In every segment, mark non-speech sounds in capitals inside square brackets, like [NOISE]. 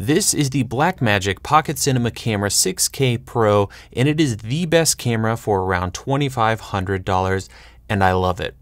This is the Blackmagic Pocket Cinema Camera 6K Pro, and it is the best camera for around $2,500, and I love it.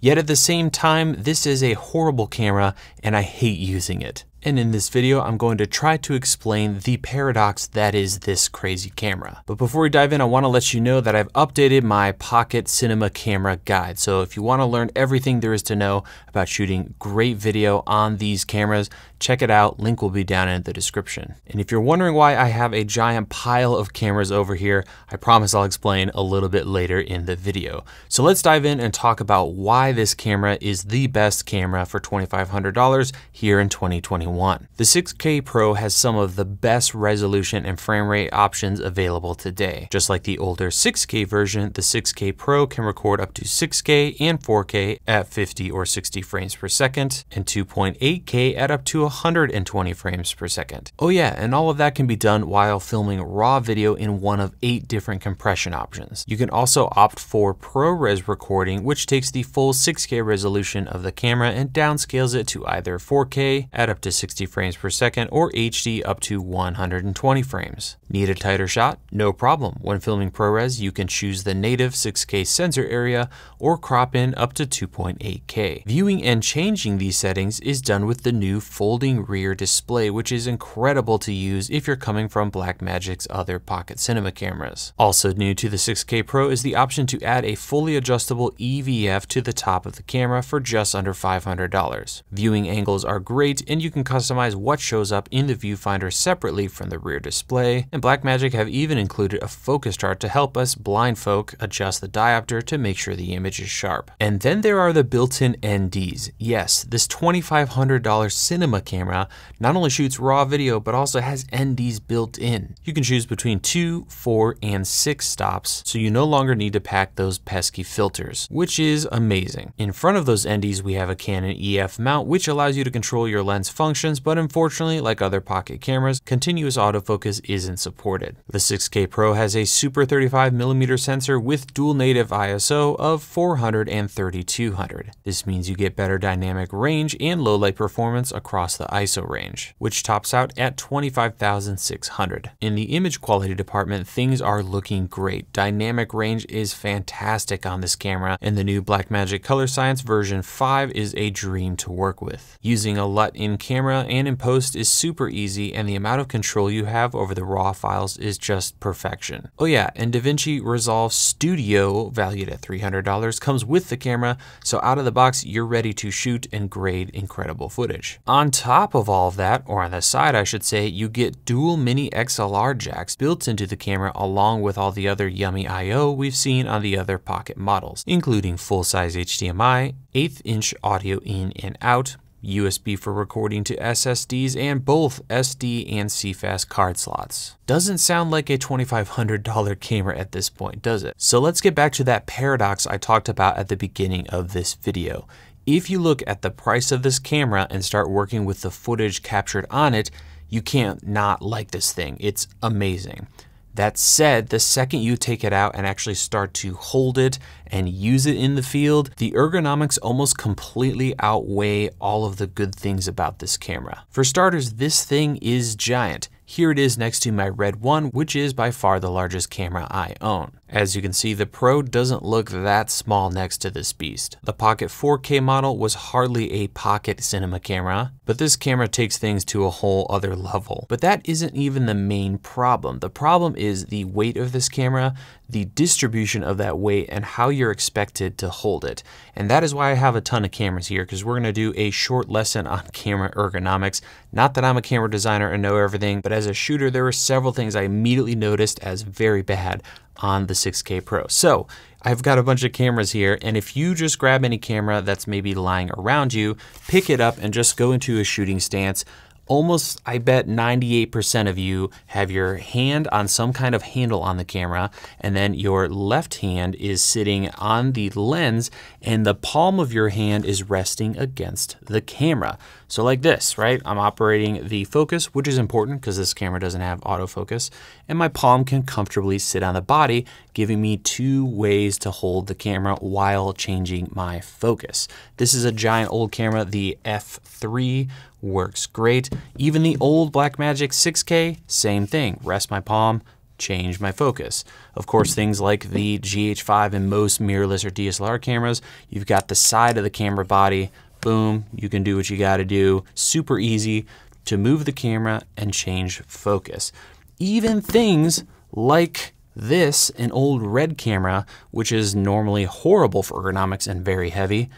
Yet at the same time, this is a horrible camera, and I hate using it. And in this video, I'm going to try to explain the paradox that is this crazy camera. But before we dive in, I wanna let you know that I've updated my Pocket Cinema Camera Guide. So if you wanna learn everything there is to know about shooting great video on these cameras, check it out. Link will be down in the description. And if you're wondering why I have a giant pile of cameras over here, I promise I'll explain a little bit later in the video. So let's dive in and talk about why this camera is the best camera for $2,500 here in 2021. The 6K Pro has some of the best resolution and frame rate options available today. Just like the older 6K version, the 6K Pro can record up to 6K and 4K at 50 or 60 frames per second and 2.8K at up to 120 frames per second. Oh yeah, and all of that can be done while filming raw video in one of eight different compression options. You can also opt for ProRes recording, which takes the full 6K resolution of the camera and downscales it to either 4K at up to 60 frames per second or HD up to 120 frames. Need a tighter shot? No problem. When filming ProRes, you can choose the native 6K sensor area or crop in up to 2.8K. Viewing and changing these settings is done with the new folding rear display, which is incredible to use if you're coming from Blackmagic's other pocket cinema cameras. Also new to the 6K Pro is the option to add a fully adjustable EVF to the top of the camera for just under $500. Viewing angles are great and you can customize what shows up in the viewfinder separately from the rear display, and Blackmagic have even included a focus chart to help us blind folk adjust the diopter to make sure the image is sharp. And then there are the built-in NDs. Yes, this $2,500 cinema camera not only shoots raw video, but also has NDs built in. You can choose between two, four, and six stops, so you no longer need to pack those pesky filters, which is amazing. In front of those NDs, we have a Canon EF mount, which allows you to control your lens function options, but unfortunately, like other pocket cameras, continuous autofocus isn't supported. The 6K Pro has a super 35mm sensor with dual native ISO of 400 and 3200. This means you get better dynamic range and low light performance across the ISO range, which tops out at 25,600. In the image quality department, things are looking great. Dynamic range is fantastic on this camera, and the new Blackmagic Color Science version 5 is a dream to work with. Using a LUT in camera camera and in post is super easy and the amount of control you have over the raw files is just perfection. Oh yeah, and DaVinci Resolve Studio, valued at $300, comes with the camera, so out of the box, you're ready to shoot and grade incredible footage. On top of all of that, or on the side I should say, you get dual mini XLR jacks built into the camera along with all the other yummy I.O. we've seen on the other Pocket models, including full-size HDMI, 8th inch audio in and out, USB for recording to SSDs, and both SD and CFast card slots. Doesn't sound like a $2,500 camera at this point, does it? So let's get back to that paradox I talked about at the beginning of this video. If you look at the price of this camera and start working with the footage captured on it, you can't not like this thing. It's amazing. That said, the second you take it out and actually start to hold it and use it in the field, the ergonomics almost completely outweigh all of the good things about this camera. For starters, this thing is giant. Here it is next to my Red 1, which is by far the largest camera I own. As you can see, the Pro doesn't look that small next to this beast. The Pocket 4K model was hardly a pocket cinema camera, but this camera takes things to a whole other level. But that isn't even the main problem. The problem is the weight of this camera, the distribution of that weight, and how you're expected to hold it. And that is why I have a ton of cameras here, because we're gonna do a short lesson on [LAUGHS] camera ergonomics. Not that I'm a camera designer and know everything, but as a shooter, there were several things I immediately noticed as very bad on the 6K Pro. So I've got a bunch of cameras here, and if you just grab any camera that's maybe lying around you, pick it up and just go into a shooting stance, almost, I bet 98% of you have your hand on some kind of handle on the camera, and then your left hand is sitting on the lens, and the palm of your hand is resting against the camera. So like this, right? I'm operating the focus, which is important because this camera doesn't have autofocus, and my palm can comfortably sit on the body, giving me two ways to hold the camera while changing my focus. This is a giant old camera, the F3 works great. Even the old Blackmagic 6K, same thing, rest my palm, change my focus. Of course, things like the GH5 and most mirrorless or DSLR cameras, you've got the side of the camera body, boom, you can do what you gotta do. Super easy to move the camera and change focus. Even things like this, an old red camera, which is normally horrible for ergonomics and very heavy,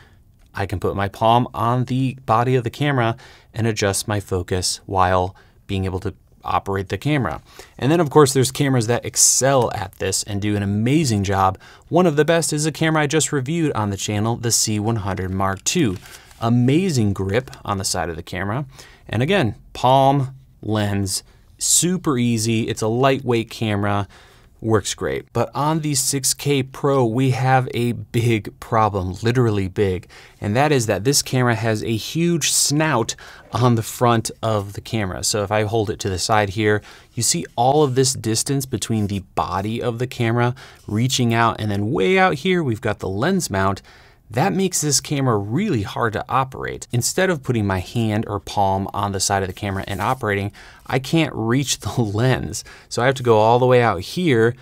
I can put my palm on the body of the camera and adjust my focus while being able to operate the camera. And then of course there's cameras that excel at this and do an amazing job. One of the best is a camera I just reviewed on the channel, the C100 Mark II. Amazing grip on the side of the camera. And again, palm, lens, super easy. It's a lightweight camera works great. But on the 6K Pro, we have a big problem, literally big, and that is that this camera has a huge snout on the front of the camera. So if I hold it to the side here, you see all of this distance between the body of the camera reaching out and then way out here, we've got the lens mount that makes this camera really hard to operate. Instead of putting my hand or palm on the side of the camera and operating, I can't reach [LAUGHS] the lens. So I have to go all the way out here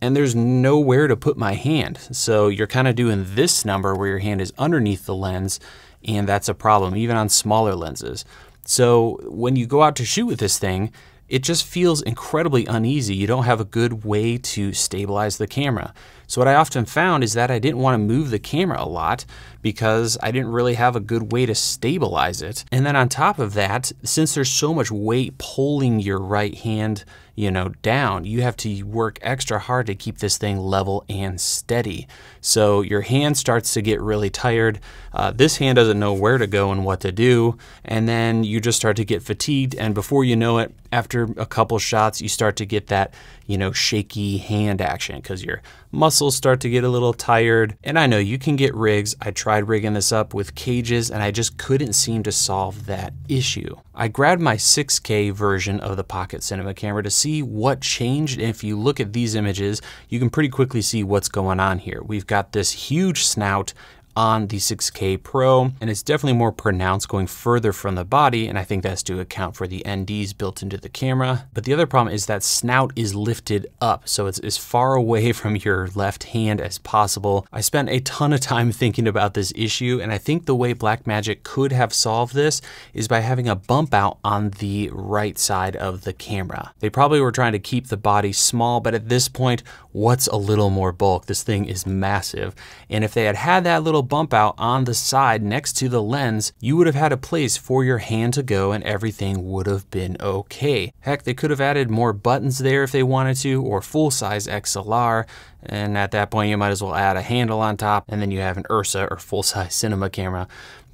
and there's nowhere to put my hand. So you're kind of doing this number where your hand is underneath the lens and that's a problem, even on smaller lenses. So when you go out to shoot with this thing, it just feels incredibly uneasy. You don't have a good way to stabilize the camera. So what I often found is that I didn't want to move the camera a lot because I didn't really have a good way to stabilize it. And then on top of that, since there's so much weight pulling your right hand, you know, down. You have to work extra hard to keep this thing level and steady. So your hand starts to get really tired. Uh, this hand doesn't know where to go and what to do. And then you just start to get fatigued. And before you know it, after a couple shots, you start to get that, you know, shaky hand action because your muscles start to get a little tired. And I know you can get rigs. I tried rigging this up with cages and I just couldn't seem to solve that issue. I grabbed my 6K version of the Pocket Cinema camera to see see what changed. If you look at these images, you can pretty quickly see what's going on here. We've got this huge snout on the 6K Pro, and it's definitely more pronounced going further from the body, and I think that's to account for the NDs built into the camera. But the other problem is that snout is lifted up, so it's as far away [LAUGHS] from your left hand as possible. I spent a ton of time [LAUGHS] thinking about this issue, and I think the way Blackmagic could have solved this is by having a bump out on the right side of the camera. They probably were trying to keep the body small, but at this point, what's a little more bulk? This thing is massive. And if they had had that little bump out on the side next to the lens, you would have had a place for your hand to go and everything would have been okay. Heck, they could have added more buttons there if they wanted to, or full size XLR. And at that point, you might as well add a handle on top, and then you have an Ursa or full size [LAUGHS] cinema camera.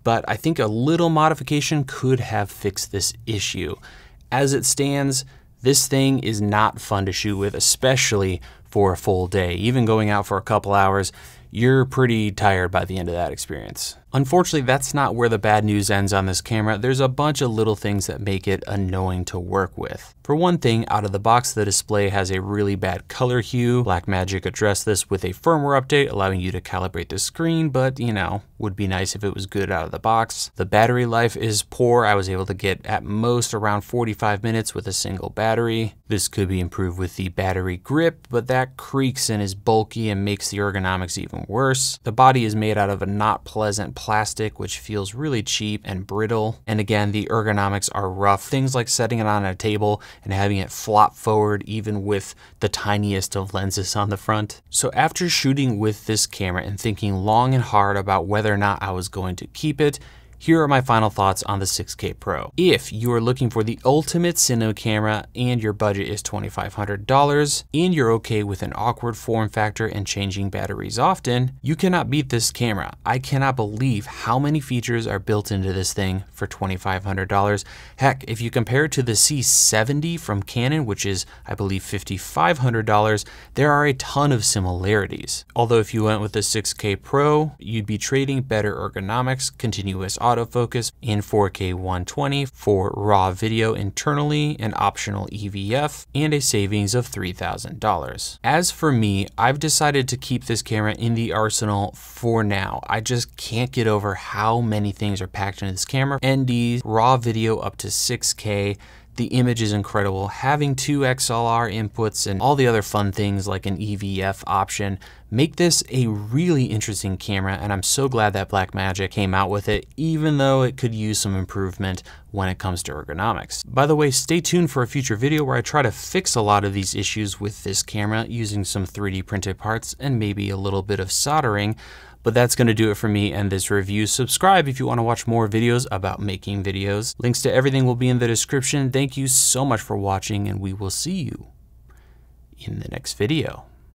But I think a little modification could have fixed this issue. As it stands, this thing is not fun to shoot with, especially for a full day. Even going out for a couple hours, you're pretty tired by the end of that experience. Unfortunately, that's not where the bad news ends on this camera. There's a bunch of little things that make it annoying to work with. For one thing, out of the box, the display has a really bad color hue. Blackmagic addressed this with a firmware update, allowing you to calibrate the screen, but you know, would be nice if it was good out of the box. The battery life is poor. I was able to get at most around 45 minutes with a single battery. This could be improved with the battery grip, but that creaks and is bulky and makes the ergonomics even even worse. The body is made out of a not pleasant plastic, which feels really cheap and brittle. And again, the ergonomics are rough. Things like setting it on a table and having it flop forward even with the tiniest of lenses on the front. So after shooting with this camera and thinking long and hard about whether or not I was going to keep it, here are my final thoughts on the 6K Pro. If you are looking for the ultimate cinema camera and your budget is $2,500 and you're okay with an awkward form factor and changing batteries often, you cannot beat this camera. I cannot believe how many features are built into this thing for $2,500. Heck, if you compare it to the C70 from Canon, which is, I believe, $5,500, there are a ton of similarities. Although if you went with the 6K Pro, you'd be trading better ergonomics, continuous autofocus in 4K 120 for raw video internally and optional EVF and a savings of $3,000. As for me, I've decided to keep this camera in the arsenal for now. I just can't get over how many things are packed into this camera. NDs, raw video up to 6K, the image is incredible. Having two XLR inputs and all the other fun things like an EVF option make this a really interesting camera and I'm so glad that Blackmagic came out with it even though it could use some improvement when it comes to ergonomics. By the way, stay tuned for a future video where I try to fix a lot of these issues with this camera using some 3D printed parts and maybe a little bit of soldering. But that's gonna do it for me and this review. Subscribe if you wanna watch more videos about making videos. Links to everything will be in the description. Thank you so much for watching and we will see you in the next video.